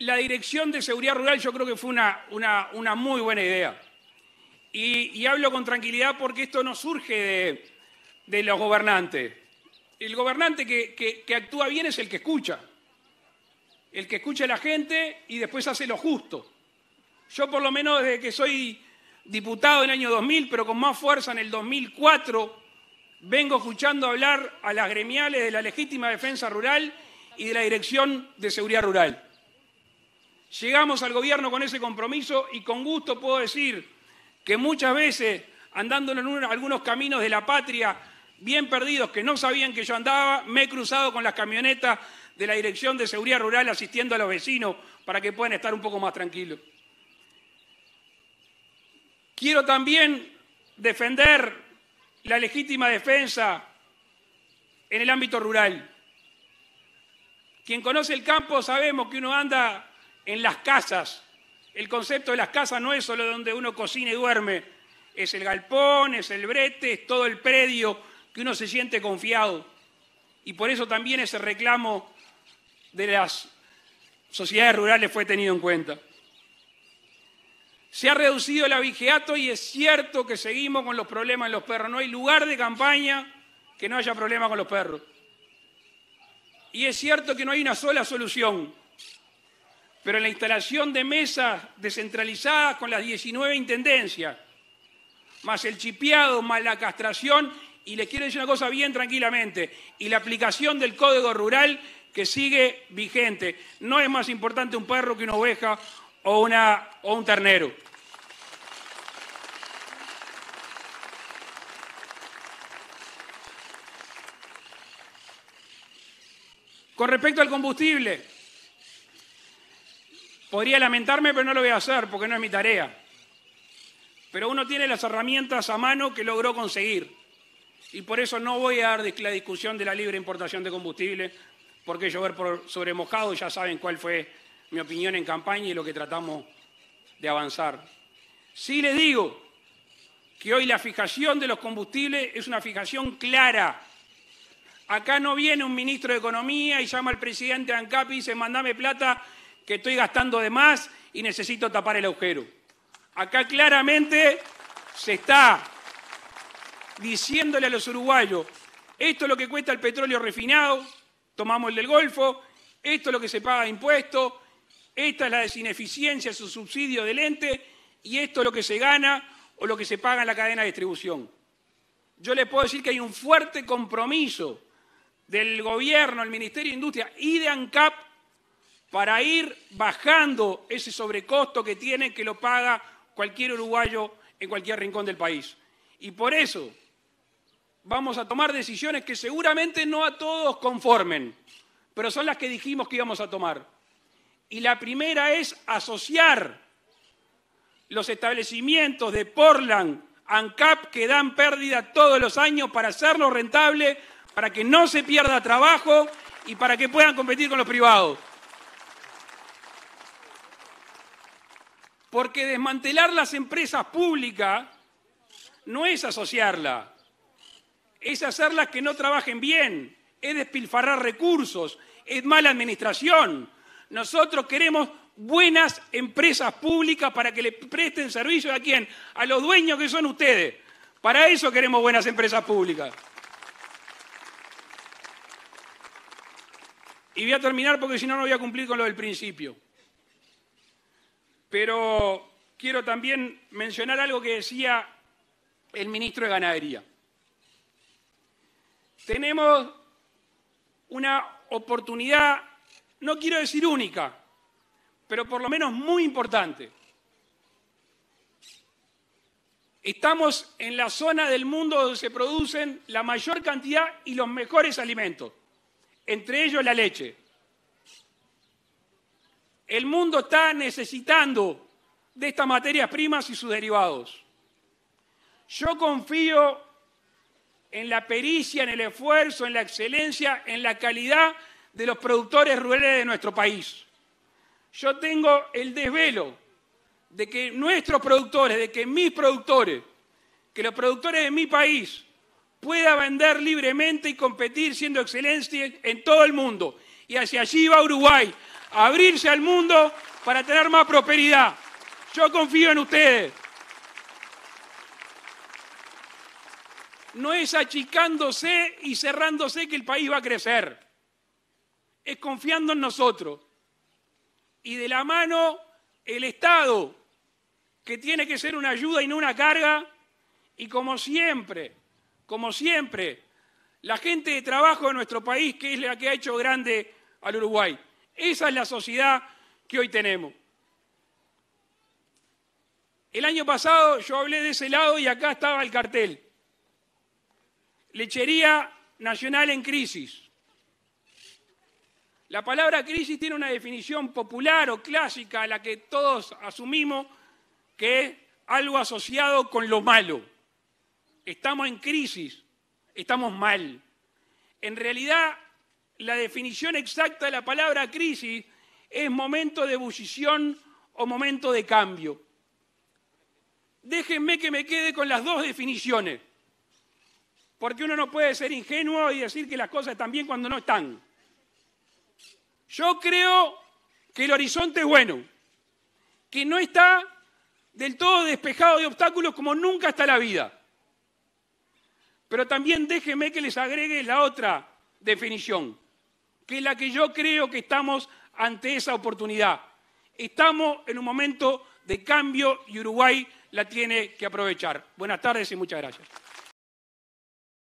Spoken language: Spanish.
la Dirección de Seguridad Rural yo creo que fue una, muy buena idea. Y, hablo con tranquilidad porque esto no surge de, los gobernantes. El gobernante que, que, actúa bien es el que escucha. El que escucha a la gente y después hace lo justo. Yo por lo menos desde que soy diputado en el año 2000, pero con más fuerza en el 2004, vengo escuchando hablar a las gremiales de la legítima defensa rural y de la Dirección de Seguridad Rural. Llegamos al gobierno con ese compromiso y con gusto puedo decir que muchas veces, andando en algunos caminos de la patria, bien perdidos, que no sabían que yo andaba, me he cruzado con las camionetas de la Dirección de Seguridad Rural asistiendo a los vecinos para que puedan estar un poco más tranquilos. Quiero también defender la legítima defensa en el ámbito rural. Quien conoce el campo sabemos que uno anda en las casas. El concepto de las casas no es solo donde uno cocina y duerme, es el galpón, es el brete, es todo el predio que uno se siente confiado. Y por eso también ese reclamo de las sociedades rurales fue tenido en cuenta. Se ha reducido el abigeato y es cierto que seguimos con los problemas de los perros. No hay lugar de campaña que no haya problemas con los perros. Y es cierto que no hay una sola solución pero en la instalación de mesas descentralizadas con las 19 intendencias, más el chipeado, más la castración, y les quiero decir una cosa bien tranquilamente, y la aplicación del Código Rural que sigue vigente. No es más importante un perro que una oveja o, o un ternero. Con respecto al combustible, Podría lamentarme, pero no lo voy a hacer porque no es mi tarea. Pero uno tiene las herramientas a mano que logró conseguir. Y por eso no voy a dar la discusión de la libre importación de combustible, porque llover por sobre mojado, ya saben cuál fue mi opinión en campaña y lo que tratamos de avanzar. Sí les digo que hoy la fijación de los combustibles es una fijación clara. Acá no viene un ministro de Economía y llama al presidente ANCAP y dice, mandame plata que estoy gastando de más y necesito tapar el agujero. Acá claramente se está diciéndole a los uruguayos, esto es lo que cuesta el petróleo refinado, tomamos el del Golfo, esto es lo que se paga de impuestos, esta es la desineficiencia, su subsidio del ente, y esto es lo que se gana o lo que se paga en la cadena de distribución. Yo les puedo decir que hay un fuerte compromiso del gobierno, el Ministerio de Industria y de ANCAP para ir bajando ese sobrecosto que tiene que lo paga cualquier uruguayo en cualquier rincón del país. Y por eso vamos a tomar decisiones que seguramente no a todos conformen, pero son las que dijimos que íbamos a tomar. Y la primera es asociar los establecimientos de Portland, ANCAP, que dan pérdida todos los años para hacerlo rentable, para que no se pierda trabajo y para que puedan competir con los privados. Porque desmantelar las empresas públicas no es asociarla, es hacerlas que no trabajen bien, es despilfarrar recursos, es mala administración. Nosotros queremos buenas empresas públicas para que le presten servicio a quién? A los dueños que son ustedes. Para eso queremos buenas empresas públicas. Y voy a terminar porque si no, no voy a cumplir con lo del principio. Pero quiero también mencionar algo que decía el ministro de Ganadería. Tenemos una oportunidad, no quiero decir única, pero por lo menos muy importante. Estamos en la zona del mundo donde se producen la mayor cantidad y los mejores alimentos, entre ellos la leche. El mundo está necesitando de estas materias primas y sus derivados. Yo confío en la pericia, en el esfuerzo, en la excelencia, en la calidad de los productores rurales de nuestro país. Yo tengo el desvelo de que nuestros productores, de que mis productores, que los productores de mi país puedan vender libremente y competir siendo excelencia en todo el mundo. Y hacia allí va Uruguay, abrirse al mundo para tener más prosperidad. Yo confío en ustedes. No es achicándose y cerrándose que el país va a crecer. Es confiando en nosotros. Y de la mano el Estado, que tiene que ser una ayuda y no una carga. Y como siempre, como siempre, la gente de trabajo de nuestro país, que es la que ha hecho grande al Uruguay. Esa es la sociedad que hoy tenemos. El año pasado yo hablé de ese lado y acá estaba el cartel. Lechería nacional en crisis. La palabra crisis tiene una definición popular o clásica a la que todos asumimos que es algo asociado con lo malo. Estamos en crisis, estamos mal. En realidad, la definición exacta de la palabra crisis es momento de ebullición o momento de cambio. Déjenme que me quede con las dos definiciones, porque uno no puede ser ingenuo y decir que las cosas están bien cuando no están. Yo creo que el horizonte es bueno, que no está del todo despejado de obstáculos como nunca está la vida. Pero también déjenme que les agregue la otra definición que es la que yo creo que estamos ante esa oportunidad. Estamos en un momento de cambio y Uruguay la tiene que aprovechar. Buenas tardes y muchas gracias.